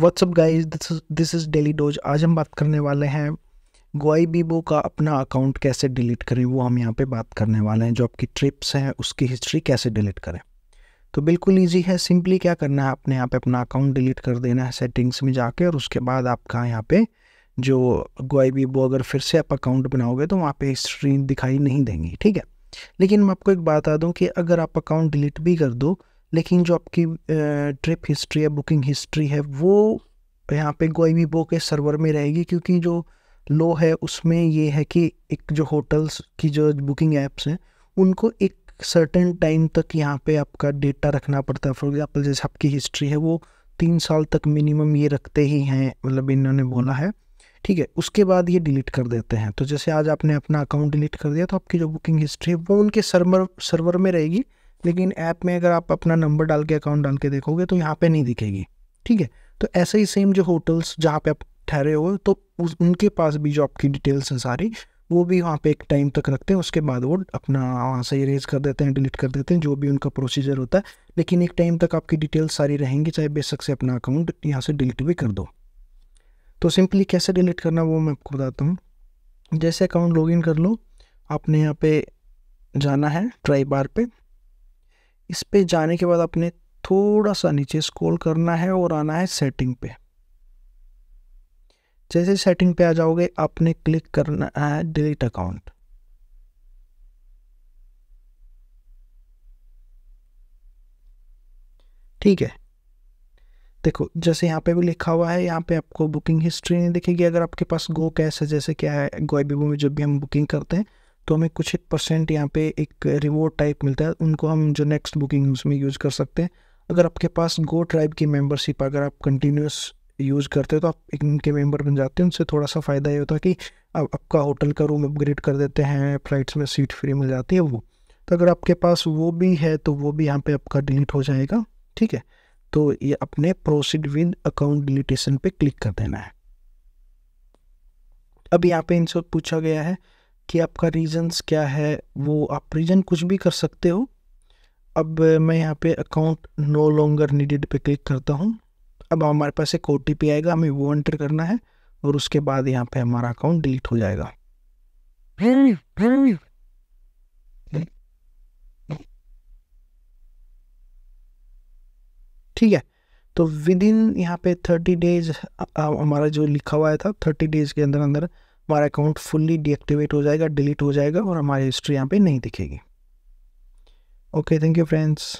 WhatsApp गाई this is daily dose आज हम बात करने वाले हैं गोई बीबो का अपना अकाउंट कैसे डिलीट करें वो हम यहाँ पे बात करने वाले हैं जो आपकी ट्रिप्स हैं उसकी हिस्ट्री कैसे डिलीट करें तो बिल्कुल इजी है सिंपली क्या करना है आपने यहाँ पे अपना अकाउंट डिलीट कर देना है सेटिंग्स में जाके और उसके बाद आपका यहाँ पे जो गोई बीबो अगर फिर से आप अकाउंट बनाओगे तो वहाँ पर हिस्ट्री दिखाई नहीं देंगी ठीक है लेकिन मैं आपको एक बात बता दूँ कि अगर आप अकाउंट डिलीट भी कर दो लेकिन जो आपकी ट्रिप हिस्ट्री है बुकिंग हिस्ट्री है वो यहाँ पे गोईमी बो के सर्वर में रहेगी क्योंकि जो लो है उसमें ये है कि एक जो होटल्स की जो बुकिंग ऐप्स हैं उनको एक सर्टेन टाइम तक यहाँ पे आपका डेटा रखना पड़ता है फॉर एग्जाम्पल जैसे आपकी हिस्ट्री है वो तीन साल तक मिनिमम ये रखते ही हैं मतलब इन्होंने बोला है ठीक है उसके बाद ये डिलीट कर देते हैं तो जैसे आज आपने अपना अकाउंट डिलीट कर दिया तो आपकी जो बुकिंग हिस्ट्री है वो उनके सर्वर सर्वर में रहेगी लेकिन ऐप में अगर आप अपना नंबर डाल के अकाउंट डाल के देखोगे तो यहाँ पे नहीं दिखेगी ठीक है तो ऐसे ही सेम जो होटल्स जहाँ पे आप ठहरे हो तो उस उनके पास भी जॉब की डिटेल्स हैं सारी वो भी वहाँ पे एक टाइम तक रखते हैं उसके बाद वो अपना वहाँ से इरेज कर देते हैं डिलीट कर देते हैं जो भी उनका प्रोसीजर होता है लेकिन एक टाइम तक आपकी डिटेल्स सारी रहेंगी चाहे बेशक से अपना अकाउंट यहाँ से डिलीट भी कर दो तो सिंपली कैसे डिलीट करना वो मैं आपको बताता हूँ जैसे अकाउंट लॉगिन कर लो आपने यहाँ पे जाना है ट्राई बार पे इस पे जाने के बाद आपने थोड़ा सा नीचे स्क्रॉल करना है और आना है सेटिंग पे जैसे सेटिंग पे आ जाओगे आपने क्लिक करना है डिलीट अकाउंट ठीक है देखो जैसे यहाँ पे भी लिखा हुआ है यहाँ पे आपको बुकिंग हिस्ट्री नहीं दिखेगी अगर आपके पास गो कैश है जैसे क्या है गोएबीबो में जब भी हम बुकिंग करते हैं तो हमें कुछ एक परसेंट यहाँ पे एक रिवॉर्ड टाइप मिलता है उनको हम जो नेक्स्ट बुकिंग उसमें यूज़ कर सकते हैं अगर आपके पास गो ट्राइब की मेंबरशिप अगर आप कंटिन्यूस यूज़ करते हो तो आप इनके मेंबर बन जाते हैं उनसे थोड़ा सा फ़ायदा ये होता है कि आप आपका होटल का रूम अपग्रेड कर देते हैं फ्लाइट्स में सीट फ्री मिल जाती है वो तो अगर आपके पास वो भी है तो वो भी यहाँ पे आपका डिलीट हो जाएगा ठीक है तो ये अपने प्रोसीड विद अकाउंट डिलीटेशन पे क्लिक कर देना है अब यहाँ पे इनसे पूछा गया है कि आपका रीजंस क्या है वो आप रीजन कुछ भी कर सकते हो अब मैं यहाँ पे अकाउंट नो लॉन्गर नीडेड पे क्लिक करता हूँ अब हमारे पास एक ओ आएगा हमें वो एंटर करना है और उसके बाद यहाँ पे हमारा अकाउंट डिलीट हो जाएगा ठीक है तो विद इन यहाँ पे थर्टी डेज हमारा जो लिखा हुआ था थर्टी डेज के अंदर अंदर हमारा अकाउंट फुल्ली डीएक्टिवेट हो जाएगा डिलीट हो जाएगा और हमारी हिस्ट्री यहाँ पे नहीं दिखेगी ओके थैंक यू फ्रेंड्स